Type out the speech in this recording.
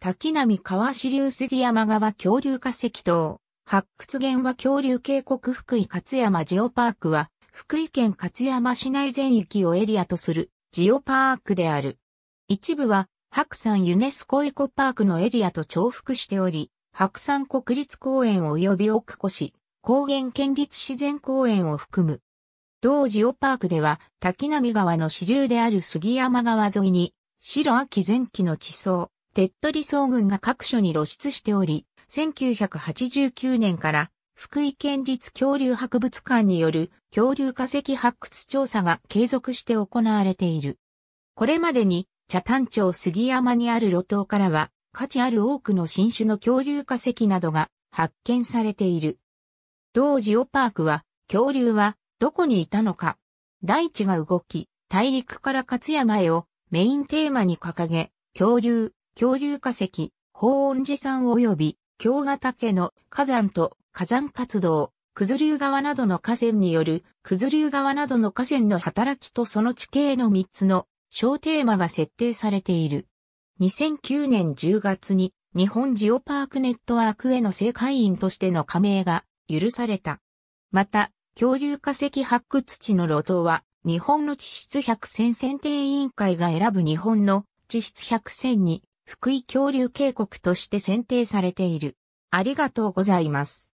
滝波川支流杉山川恐竜化石等、発掘源は恐竜渓谷福井勝山ジオパークは、福井県勝山市内全域をエリアとするジオパークである。一部は、白山ユネスコエコパークのエリアと重複しており、白山国立公園及び奥越し、高原県立自然公園を含む。同ジオパークでは、滝波川の支流である杉山川沿いに、白秋前期の地層、手ッドリ総軍が各所に露出しており、1989年から福井県立恐竜博物館による恐竜化石発掘調査が継続して行われている。これまでに、茶炭町杉山にある路頭からは、価値ある多くの新種の恐竜化石などが発見されている。同ジオパークは、恐竜はどこにいたのか、大地が動き、大陸から勝山へをメインテーマに掲げ、恐竜、恐竜化石、法恩寺山及び京ヶ岳の火山と火山活動、九頭竜川などの河川による、九頭竜川などの河川の働きとその地形の3つの小テーマが設定されている。2009年10月に日本ジオパークネットワークへの正会員としての加盟が許された。また、恐竜化石発掘地の路頭は、日本の地質百選選定委員会が選ぶ日本の地質百選に福井恐竜渓谷として選定されている。ありがとうございます。